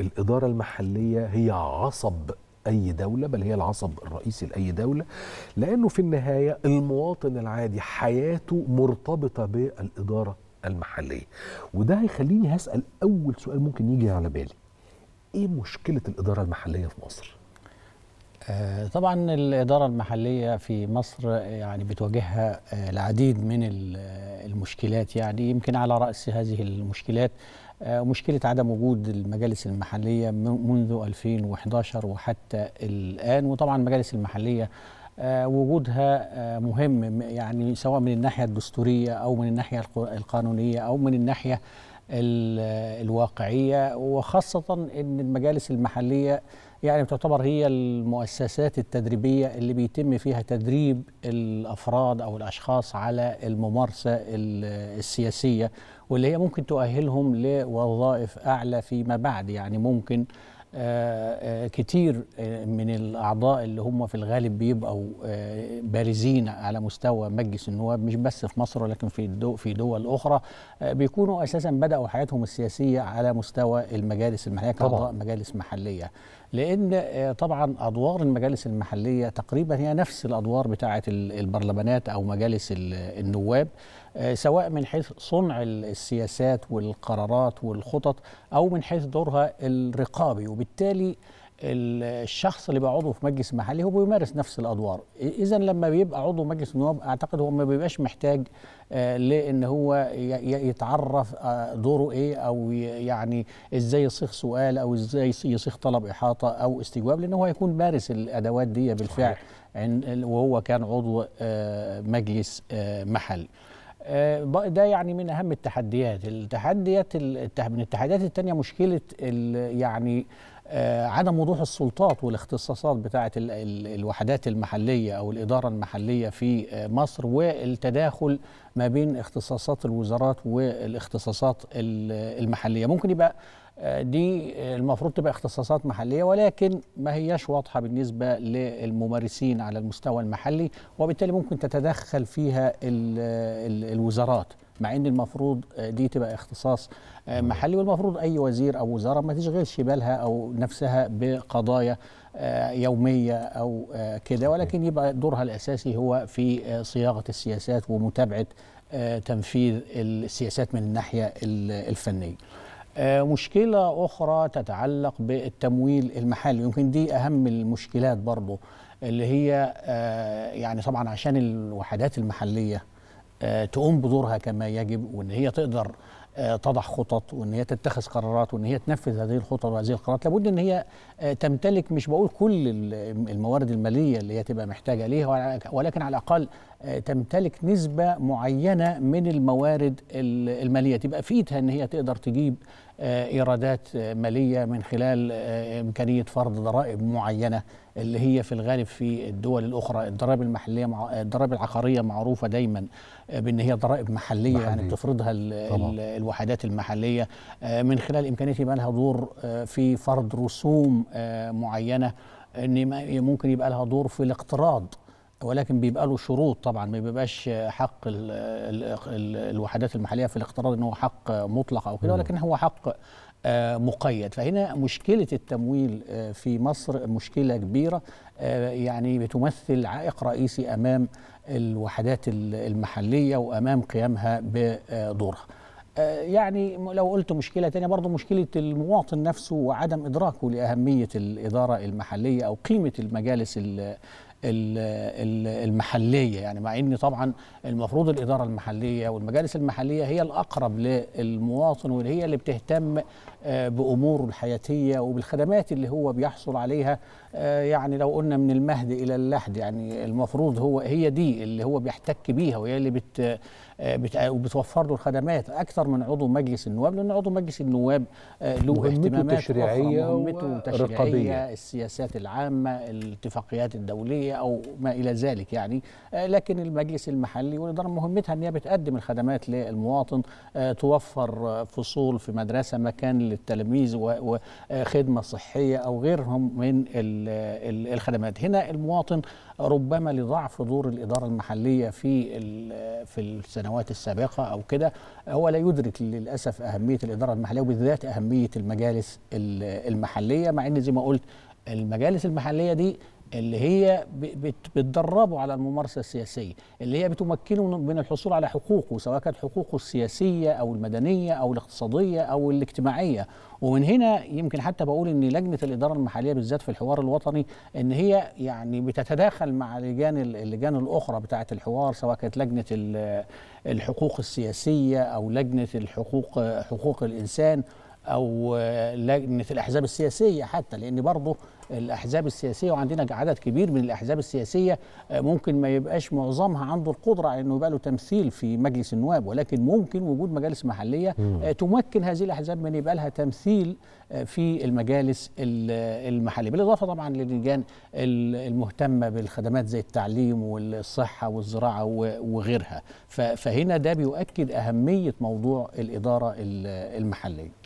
الإدارة المحلية هي عصب أي دولة بل هي العصب الرئيسي لأي دولة لأنه في النهاية المواطن العادي حياته مرتبطة بالإدارة المحلية وده هيخليني هسأل أول سؤال ممكن يجي على بالي إيه مشكلة الإدارة المحلية في مصر؟ آه، طبعا الإدارة المحلية في مصر يعني بتواجهها آه، العديد من المشكلات يعني يمكن على رأس هذه المشكلات آه، مشكله عدم وجود المجالس المحليه منذ 2011 وحتى الان وطبعا المجالس المحليه آه، وجودها آه، مهم يعني سواء من الناحيه الدستوريه او من الناحيه القانونيه او من الناحيه الواقعيه وخاصه ان المجالس المحليه يعني تعتبر هي المؤسسات التدريبيه اللي بيتم فيها تدريب الافراد او الاشخاص على الممارسه السياسيه واللي هي ممكن تؤهلهم لوظائف اعلى فيما بعد يعني ممكن كتير آه، من الاعضاء اللي هم في الغالب بيبقوا آه، بارزين على مستوى مجلس النواب مش بس في مصر ولكن في في دول اخرى آه، بيكونوا اساسا بداوا حياتهم السياسيه على مستوى المجالس المحليه كاعضاء مجالس محليه لان طبعا ادوار المجالس المحليه تقريبا هي نفس الادوار بتاعه البرلمانات او مجالس النواب آه، سواء من حيث صنع السياسات والقرارات والخطط او من حيث دورها الرقابي وبالتالي الشخص اللي بقى عضو في مجلس محلي هو بيمارس نفس الادوار اذا لما بيبقى عضو مجلس النواب اعتقد هو ما بيبقاش محتاج آه، لان هو يتعرف آه، دوره ايه او يعني ازاي يصيغ سؤال او ازاي يصيغ طلب احاطه او استجواب لان هو هيكون مارس الادوات دي بالفعل وهو كان عضو مجلس محلي آه، ده يعني من اهم التحديات التحديات من التحديات الثانيه مشكله يعني آه، عدم وضوح السلطات والاختصاصات بتاعه الوحدات المحليه او الاداره المحليه في آه، مصر والتداخل ما بين اختصاصات الوزارات والاختصاصات المحليه ممكن يبقى دي المفروض تبقى اختصاصات محليه ولكن ما هياش واضحه بالنسبه للممارسين على المستوى المحلي وبالتالي ممكن تتدخل فيها الـ الـ الوزارات مع ان المفروض دي تبقى اختصاص محلي والمفروض اي وزير او وزاره ما تشغلش بالها او نفسها بقضايا يوميه او كده ولكن يبقى دورها الاساسي هو في صياغه السياسات ومتابعه تنفيذ السياسات من الناحيه الفنيه. آه، مشكلة أخرى تتعلق بالتمويل المحلي يمكن دي أهم المشكلات برضو اللي هي آه، يعني طبعا عشان الوحدات المحلية آه، تقوم بدورها كما يجب وإن هي تقدر تضع خطط وان هي تتخذ قرارات وان هي تنفذ هذه الخطط وهذه القرارات لابد ان هي تمتلك مش بقول كل الموارد الماليه اللي هي تبقى محتاجه ليها ولكن على الاقل تمتلك نسبه معينه من الموارد الماليه تبقى في ايدها ان هي تقدر تجيب آه، ايرادات ماليه من خلال آه، امكانيه فرض ضرائب معينه اللي هي في الغالب في الدول الاخرى الضرائب المحليه مع الضرائب العقاريه معروفه دايما آه، بان هي ضرائب محليه محلي. يعني بتفرضها ال... الوحدات المحليه من خلال امكانيه يبقى لها دور في فرض رسوم معينه ان ممكن يبقى لها دور في الاقتراض ولكن بيبقى له شروط طبعا ما بيبقاش حق الـ الـ الـ الوحدات المحليه في الاقتراض ان هو حق مطلق او كده ولكن هو حق آه، مقيد فهنا مشكله التمويل آه، في مصر مشكله كبيره آه، يعني بتمثل عائق رئيسي امام الوحدات المحليه وامام قيامها بدورها يعني لو قلت مشكلة تانية برضو مشكلة المواطن نفسه وعدم إدراكه لأهمية الإدارة المحلية أو قيمة المجالس المحليه يعني مع ان طبعا المفروض الاداره المحليه والمجالس المحليه هي الاقرب للمواطن واللي هي اللي بتهتم آه، باموره الحياتيه وبالخدمات اللي هو بيحصل عليها آه، يعني لو قلنا من المهد الى اللحد يعني المفروض هو هي دي اللي هو بيحتك بيها وهي اللي بت آه، وبتوفر له الخدمات اكثر من عضو مجلس النواب لان عضو مجلس النواب آه، له اهتمامات تشريعيه مهمته تشريعيه السياسات العامه الاتفاقيات الدوليه او ما الى ذلك يعني آه، لكن المجلس المحلي والاداره مهمتها ان هي بتقدم الخدمات للمواطن توفر فصول في مدرسه مكان للتلاميذ وخدمه صحيه او غيرهم من الخدمات هنا المواطن ربما لضعف دور الإدارة المحلية في في السنوات السابقة أو كده هو لا يدرك للأسف أهمية الإدارة المحلية وبالذات أهمية المجالس المحلية مع أن زي ما قلت المجالس المحلية دي اللي هي بتدربه على الممارسه السياسيه اللي هي بتمكنه من الحصول على حقوقه سواء كانت حقوقه السياسيه او المدنيه او الاقتصاديه او الاجتماعيه ومن هنا يمكن حتى بقول ان لجنه الاداره المحليه بالذات في الحوار الوطني ان هي يعني بتتداخل مع لجان اللجان الاخرى بتاعه الحوار سواء كانت لجنه الحقوق السياسيه او لجنه الحقوق حقوق الانسان او لجنه الاحزاب السياسيه حتى لان برضه الاحزاب السياسيه وعندنا عدد كبير من الاحزاب السياسيه ممكن ما يبقاش معظمها عنده القدره على انه يبقى له تمثيل في مجلس النواب ولكن ممكن وجود مجالس محليه مم. تمكن هذه الاحزاب من يبقى لها تمثيل في المجالس المحليه بالاضافه طبعا للجان المهتمه بالخدمات زي التعليم والصحه والزراعه وغيرها فهنا ده بيؤكد اهميه موضوع الاداره المحليه